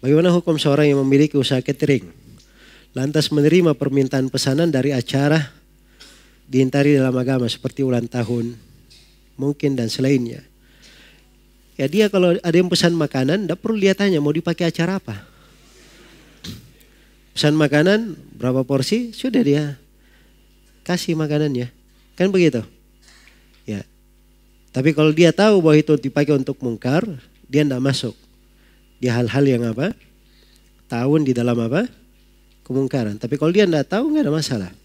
Bagaimana hukum seorang yang memiliki usaha catering? Lantas menerima permintaan pesanan dari acara diintari dalam agama seperti ulang tahun, mungkin dan selainnya. Ya dia kalau ada yang pesan makanan, tidak perlu dia tanya mau dipakai acara apa. Pesan makanan, berapa porsi, sudah dia kasih makanannya. Kan begitu? Ya. Tapi kalau dia tahu bahwa itu dipakai untuk mungkar, dia tidak masuk di hal-hal yang apa? Tahun di dalam apa? Kemungkaran. Tapi kalau dia tidak tahu nggak ada masalah.